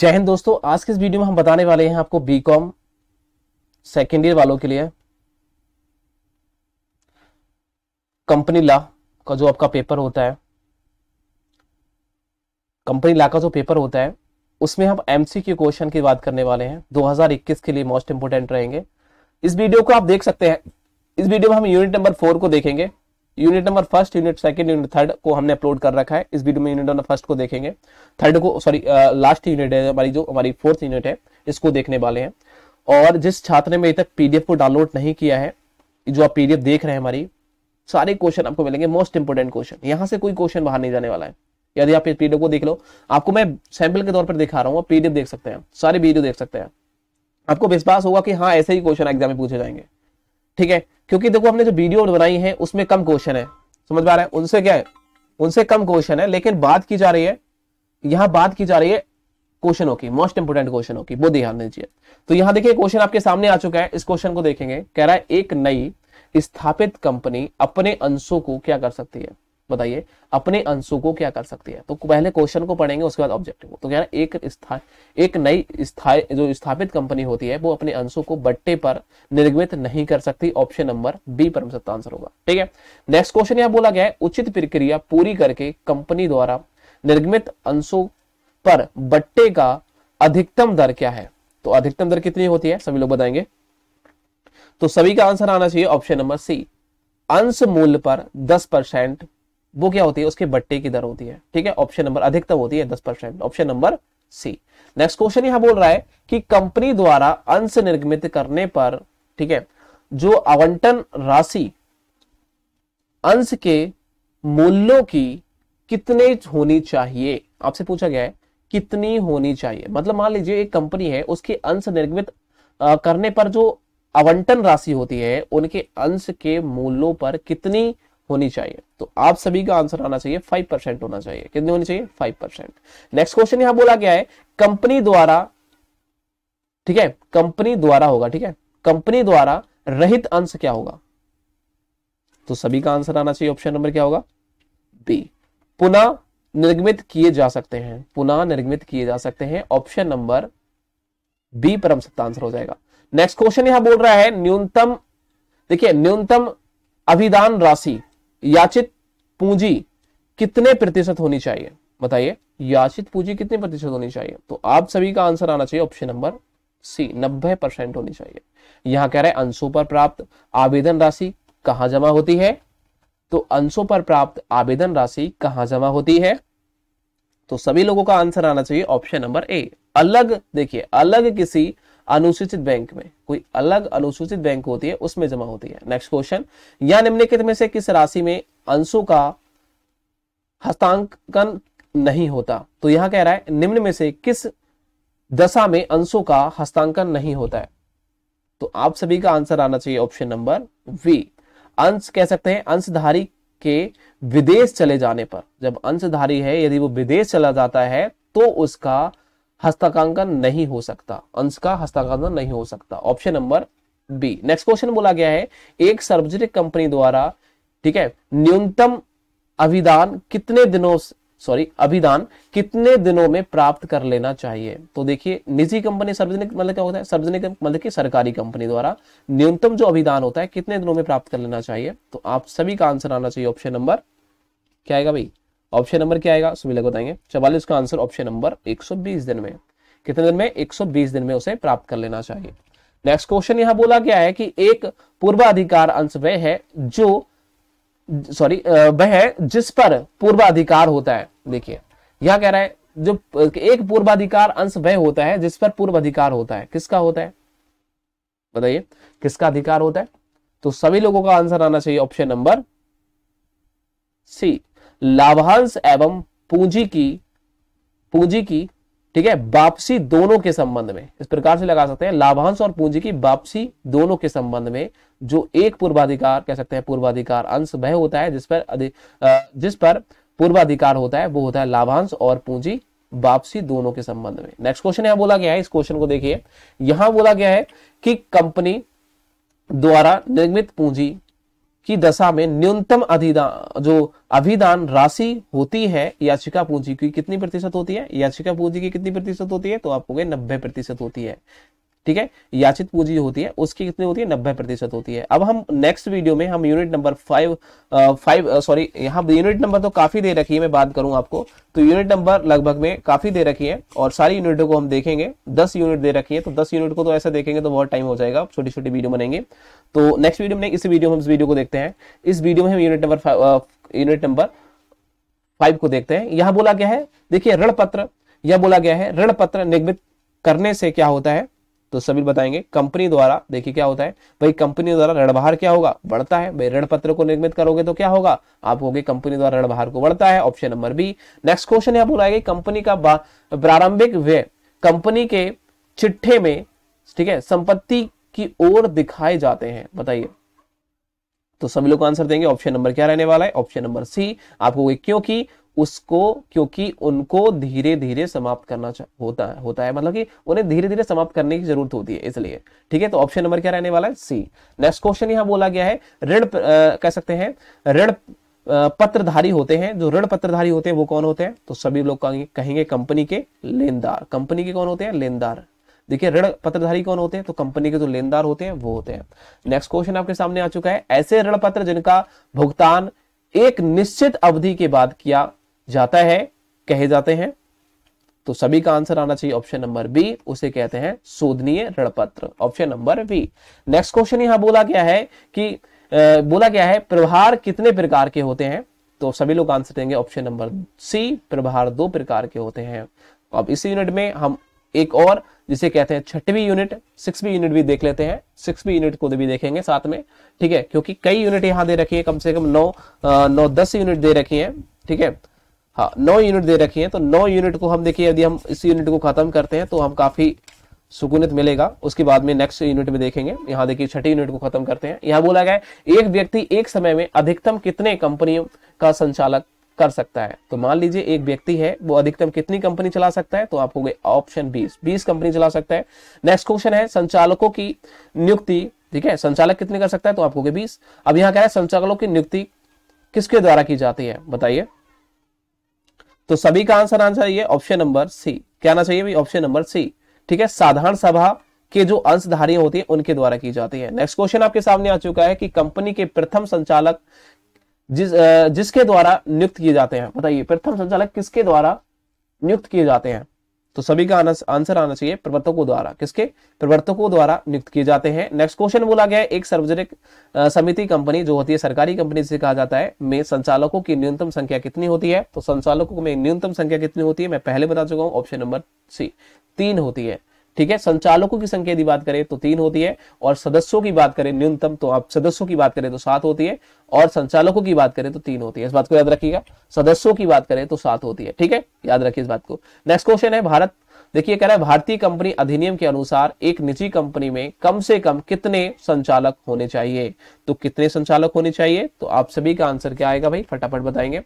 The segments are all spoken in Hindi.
जय हिंद दोस्तों आज के इस वीडियो में हम बताने वाले हैं आपको बी कॉम सेकेंड ईयर वालों के लिए कंपनी ला का जो आपका पेपर होता है कंपनी ला का जो पेपर होता है उसमें हम के क्वेश्चन की बात करने वाले हैं 2021 के लिए मोस्ट इंपोर्टेंट रहेंगे इस वीडियो को आप देख सकते हैं इस वीडियो में हम यूनिट नंबर फोर को देखेंगे unit number first unit second unit third को हमने अपलोड कर रखा है इस वीडियो में यूनिट नंबर फर्स्ट को देखेंगे थर्ड को सॉरी लास्ट यूनिट है हमारी जो हमारी फोर्थ यूनिट है इसको देखने वाले हैं और जिस छात्र ने अभी तक पीडीएफ को डाउनलोड नहीं किया है जो आप पीडीएफ देख रहे हैं हमारी सारे क्वेश्चन आपको मिलेंगे मोस्ट इंपोर्टेंट क्वेश्चन यहाँ से कोई क्वेश्चन बाहर नहीं जाने वाला है यदि आप पीडीएफ को देख लो आपको मैं सैंपल के तौर पर दिखा रहा हूँ पीडीएफ देख सकते हैं सारे वीडियो देख सकते हैं आपको विश्वास होगा कि हाँ ऐसे ही क्वेश्चन एग्जाम में पूछे जाएंगे ठीक है क्योंकि देखो हमने जो वीडियो बनाई है उसमें कम क्वेश्चन है समझ में आ रहा है उनसे क्या है उनसे कम क्वेश्चन है लेकिन बात की जा रही है यहां बात की जा रही है क्वेश्चनों की मोस्ट इंपोर्टेंट क्वेश्चनों की वो ध्यान दीजिए तो यहां देखिए क्वेश्चन आपके सामने आ चुका है इस क्वेश्चन को देखेंगे कह रहा है एक नई स्थापित कंपनी अपने अंशों को क्या कर सकती है बताइए अपने अंशों को क्या कर सकती है तो पहले क्वेश्चन को पढ़ेंगे उसके बाद ऑब्जेक्टिव को तो क्या एक स्था, एक नई स्थाई जो स्थापित कंपनी होती है वो अपने अंशों को बट्टे पर निर्गमित नहीं कर सकती ऑप्शन नंबर बी परम सत्ता आंसर होगा ठीक है नेक्स्ट क्वेश्चन यहाँ बोला गया है उचित प्रक्रिया पूरी करके कंपनी द्वारा निर्गमित अंशों पर बट्टे का अधिकतम दर क्या है तो अधिकतम दर कितनी होती है सभी लोग बताएंगे तो सभी का आंसर आना चाहिए ऑप्शन नंबर सी अंश मूल्य पर 10 परसेंट वो क्या होती है उसके बट्टे की दर होती है ठीक है ऑप्शन नंबर अधिकतम होती है दस percent option number C next question यहां बोल रहा है कि कंपनी द्वारा अंश निर्गमित करने पर ठीक है जो आवंटन राशि अंश के मूल्यों की कितने होनी चाहिए आपसे पूछा गया है कितनी होनी चाहिए मतलब मान लीजिए एक कंपनी है उसके अंश निर्गमित करने पर जो आवंटन राशि होती है उनके अंश के मूल्यों पर कितनी होनी चाहिए तो आप सभी का आंसर आना चाहिए फाइव परसेंट होना चाहिए कितने होनी चाहिए फाइव परसेंट नेक्स्ट क्वेश्चन यहां बोला गया है कंपनी द्वारा ठीक है कंपनी द्वारा होगा ठीक है कंपनी द्वारा रहित अंश क्या होगा तो सभी का आंसर आना चाहिए ऑप्शन नंबर क्या होगा बी पुनः निर्गमित किए जा सकते हैं पुनः निर्गमित किए जा सकते हैं ऑप्शन नंबर बी परम सत्ता आंसर हो जाएगा नेक्स्ट क्वेश्चन यहां बोल रहा है न्यूनतम देखिए न्यूनतम अभिदान राशि याचित पूंजी कितने प्रतिशत होनी चाहिए बताइए याचित पूंजी कितने प्रतिशत होनी चाहिए तो आप सभी का आंसर आना चाहिए ऑप्शन नंबर सी नब्बे परसेंट होनी चाहिए यहां कह रहे हैं अंशों पर प्राप्त आवेदन राशि कहां जमा होती है तो अंशों पर प्राप्त आवेदन राशि कहां जमा होती है तो सभी लोगों का आंसर आना चाहिए ऑप्शन नंबर ए अलग देखिए अलग किसी अनुसूचित बैंक में कोई अलग अनुसूचित बैंक होती है उसमें जमा होती है नेक्स्ट क्वेश्चन या निम्नलिखित में से किस राशि में अंशों का हस्तांकन नहीं होता तो यहां कह रहा है निम्न में से किस दशा में अंशों का हस्तांकन नहीं होता है तो आप सभी का आंसर आना चाहिए ऑप्शन नंबर वी अंश कह सकते हैं अंशधारी के विदेश चले जाने पर जब अंशधारी है यदि वो विदेश चला जाता है तो उसका हस्ताकांकन नहीं हो सकता अंश का हस्ताकांकन नहीं हो सकता option number B next question बोला गया है एक सार्वजनिक कंपनी द्वारा ठीक है न्यूनतम अभिदान कितने दिनों सॉरी अभिदान कितने दिनों में प्राप्त कर लेना चाहिए तो देखिए निजी कंपनी सार्वजनिक मतलब क्या होता है सार्वजनिक मतलब की सरकारी कंपनी द्वारा न्यूनतम जो अभिदान होता है कितने दिनों में प्राप्त कर लेना चाहिए तो आप सभी का आंसर आना चाहिए ऑप्शन नंबर क्या आएगा भाई ऑप्शन नंबर क्या आएगा सभी लोग बताएंगे चवालीस का आंसर ऑप्शन नंबर 120 दिन में कितने दिन में 120 दिन में उसे प्राप्त कर लेना चाहिए नेक्स्ट क्वेश्चन यहां बोला गया है कि एक पूर्वाधिकार अंश वह है जो सॉरी वह जिस पर पूर्वाधिकार होता है देखिए यह कह रहा है जो एक पूर्वाधिकार अंश वह होता है जिस पर पूर्वाधिकार होता है किसका होता है बताइए किसका अधिकार होता है तो सभी लोगों का आंसर आना चाहिए ऑप्शन नंबर सी लाभांश एवं पूंजी की पूंजी की ठीक है वापसी दोनों के संबंध में इस प्रकार से लगा सकते हैं लाभांश और पूंजी की वापसी दोनों के संबंध में जो एक पूर्वाधिकार कह सकते हैं पूर्वाधिकार अंश वह होता है जिस पर जिस पर पूर्वाधिकार होता है वो होता है लाभांश और पूंजी वापसी दोनों के संबंध में नेक्स्ट क्वेश्चन यहां बोला गया है इस क्वेश्चन को देखिए यहां बोला गया है कि कंपनी द्वारा निर्मित पूंजी की दशा में न्यूनतम अधिदान जो अभिदान राशि होती है याचिका पूंजी की कितनी प्रतिशत होती है याचिका पूंजी की कितनी प्रतिशत होती है तो आप नब्बे प्रतिशत होती है ठीक है याचित पूंजी होती है उसकी कितनी होती है नब्बे प्रतिशत होती है अब हम नेक्स्ट वीडियो में हम unit number five five sorry यहाँ यूनिट नंबर तो काफी दे रखी है मैं बात करूं आपको तो यूनिट नंबर लगभग में काफी दे रखी है और सारी यूनिटों को हम देखेंगे दस यूनिट दे रखी है तो दस यूनिट को तो ऐसा देखेंगे तो बहुत टाइम हो जाएगा छोटी छोटी वीडियो बनेंगे तो नेक्स्ट वीडियो में इस वीडियो हम इस वीडियो को देखते हैं इस वीडियो में हम unit number unit number five को देखते हैं यहां बोला गया है देखिए ऋण पत्र यह बोला गया है ऋण पत्र निर्मित करने से क्या होता है तो सभी बताएंगे कंपनी द्वारा देखिए क्या होता है भाई कंपनी द्वारा ऋणभार क्या होगा बढ़ता है भाई ऋण पत्र को निर्मित करोगे तो क्या होगा आप कहोगे कंपनी द्वारा ऋणभार को बढ़ता है option number B next question यहां बोला गया कंपनी का प्रारंभिक व्यय कंपनी के चिट्ठे में ठीक है संपत्ति की ओर दिखाए जाते हैं बताइए तो सभी लोग आंसर देंगे ऑप्शन नंबर क्या रहने वाला है ऑप्शन नंबर सी आपको क्योंकि उसको क्योंकि उनको धीरे धीरे समाप्त करना होता है होता है मतलब कि उन्हें धीरे धीरे समाप्त करने की जरूरत होती है इसलिए ठीक है तो ऑप्शन नंबर क्या रहने वाला है सी नेक्स्ट क्वेश्चन यहां बोला गया है ऋण कह सकते हैं ऋण पत्रधारी होते हैं जो ऋण पत्रधारी होते हैं वो कौन होते हैं तो सभी लोग कहेंगे कंपनी के लेनदार कंपनी के कौन होते हैं लेनदार देखिए ऋण पत्रधारी कौन होते हैं तो कंपनी के जो लेनदार होते हैं वो होते हैं नेक्स्ट क्वेश्चन आपके सामने आ चुका है ऐसे ऋण पत्र जिनका भुगतान एक निश्चित अवधि के बाद किया जाता है कहे जाते हैं तो सभी का आंसर आना चाहिए ऑप्शन नंबर बी उसे कहते हैं शोधनीय ऋणपत्र option number B next question यहां बोला गया है कि आ, बोला गया है प्रभार कितने प्रकार के होते हैं तो सभी लोग आंसर देंगे ऑप्शन नंबर सी प्रभार दो प्रकार के होते हैं तो अब इसी यूनिट में हम एक और जिसे कहते हैं छठवीं यूनिट सिक्सवीं यूनिट भी देख लेते हैं सिक्सवीं यूनिट को भी देखेंगे साथ में ठीक है क्योंकि कई यूनिट यहां दे रखी है कम से कम नौ नौ दस यूनिट दे रखी है ठीक है हाँ नौ यूनिट दे रखी है तो नौ यूनिट को हम देखिए यदि हम इस यूनिट को खत्म करते हैं तो हम काफी सुकूनित मिलेगा उसके बाद में नेक्स्ट यूनिट में देखेंगे यहाँ देखिए छठी यूनिट को खत्म करते हैं यहाँ बोला गया है एक व्यक्ति एक समय में अधिकतम कितने कंपनियों का संचालक कर सकता है तो मान लीजिए एक व्यक्ति है वो अधिकतम कितनी कंपनी चला सकता है तो आप हो गए ऑप्शन बीस बीस कंपनी चला सकता है नेक्स्ट क्वेश्चन है संचालकों की नियुक्ति ठीक है संचालक कितने कर सकता है तो आप हो गए बीस अब यहाँ कह रहे है संचालकों की नियुक्ति किसके द्वारा की जाती है बताइए तो सभी का आंसर आना चाहिए ऑप्शन नंबर सी क्या आना चाहिए भाई ऑप्शन नंबर सी ठीक है साधारण सभा के जो अंशधारियां होती है उनके द्वारा की जाती है नेक्स्ट क्वेश्चन आपके सामने आ चुका है कि कंपनी के प्रथम संचालक जिस जिसके द्वारा नियुक्त किए जाते हैं बताइए प्रथम संचालक किसके द्वारा नियुक्त किए जाते हैं तो सभी का आंसर आना चाहिए प्रवर्तकों द्वारा किसके प्रवर्तकों द्वारा नियुक्त किए जाते हैं नेक्स्ट क्वेश्चन बोला गया एक सार्वजनिक समिति कंपनी जो होती है सरकारी कंपनी जिसे कहा जाता है में संचालकों की न्यूनतम संख्या कितनी होती है तो संचालकों में न्यूनतम संख्या कितनी होती है मैं पहले बता चुका हूं ऑप्शन नंबर सी तीन होती है ठीक है संचालकों की संख्या की बात करें तो तीन होती है और सदस्यों की बात करें न्यूनतम तो आप सदस्यों की बात करें तो सात होती है और संचालकों की बात करें तो तीन होती है इस बात को याद रखिएगा सदस्यों की बात करें तो सात होती है ठीक है याद रखिए इस बात को नेक्स्ट क्वेश्चन है भारत देखिए कह रहा है भारतीय कंपनी अधिनियम के अनुसार एक निजी कंपनी में कम से कम कितने संचालक होने चाहिए तो कितने संचालक होने चाहिए तो आप सभी का आंसर क्या आएगा भाई फटाफट बताएंगे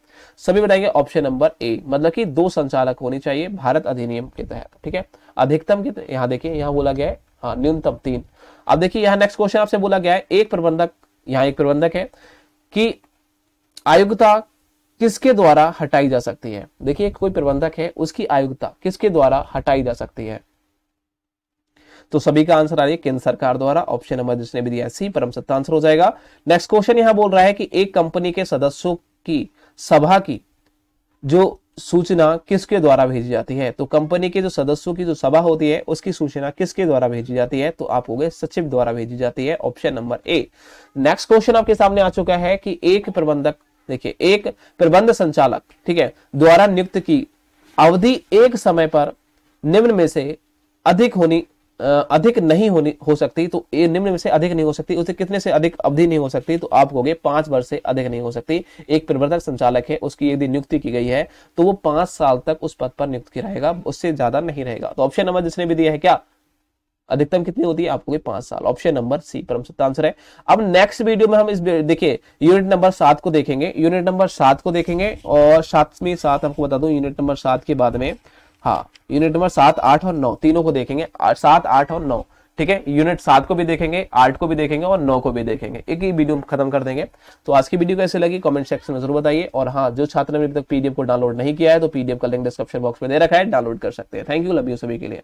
सभी बताएंगे ऑप्शन नंबर ए मतलब कि दो संचालक होने चाहिए भारत अधिनियम के तहत ठीक है अधिकतम कितने यहाँ देखिए यहाँ बोला गया है हाँ न्यूनतम तीन अब देखिए यहाँ नेक्स्ट क्वेश्चन आपसे बोला गया है एक प्रबंधक यहाँ एक प्रबंधक है कि आयुक्ता किसके द्वारा हटाई जा सकती है देखिए कोई प्रबंधक है उसकी आयुक्ता किसके द्वारा हटाई जा सकती है तो सभी का आंसर आ रही है केंद्र सरकार द्वारा ऑप्शन नंबर जिसने भी दिया सी परम सत्ता आंसर हो जाएगा नेक्स्ट क्वेश्चन यहां बोल रहा है कि एक कंपनी के सदस्यों की सभा की जो सूचना किसके द्वारा भेजी जाती है तो कंपनी के जो सदस्यों की जो सभा होती है उसकी सूचना किसके द्वारा भेजी जाती है तो आप हो गए सचिव द्वारा भेजी जाती है option number A next question आपके सामने आ चुका है कि एक प्रबंधक देखिए एक प्रबंध संचालक ठीक है द्वारा नियुक्त की अवधि एक समय पर निम्न में से अधिक होनी अधिक नहीं होनी हो सकती तो ये निम्न में से अधिक नहीं हो सकती उसे कितने से अधिक अवधि नहीं हो सकती तो आप कहोगे पांच वर्ष से अधिक नहीं हो सकती एक प्रवर्तक संचालक है उसकी यदि नियुक्ति की गई है तो वो पांच साल तक उस पद पर नियुक्त रहेगा उससे ज्यादा नहीं रहेगा तो ऑप्शन नंबर जिसने भी दिया है क्या अधिकतम कितनी होती है आपको पांच साल ऑप्शन नंबर सी परम सत्य आंसर है अब नेक्स्ट वीडियो में हम इस देखिए यूनिट नंबर सात को देखेंगे यूनिट नंबर सात को देखेंगे और सातवीं सात आपको बता दूं यूनिट नंबर सात के बाद में हाँ यूनिट नंबर सात आठ और नौ तीनों को देखेंगे सात आठ और नौ ठीक है यूनिट सात को भी देखेंगे आठ को भी देखेंगे और नौ को भी देखेंगे एक ही वीडियो खत्म कर देंगे तो आज की वीडियो कैसे लगी कमेंट सेक्शन में जरूर बताइए और हाँ जो छात्र ने अभी तक पीडीएफ को डाउनलोड नहीं किया है तो पीडीएफ का लिंक डिस्क्रिप्शन बॉक्स में दे रखा है डाउनलोड कर सकते हैं थैंक यू लव यू सभी के लिए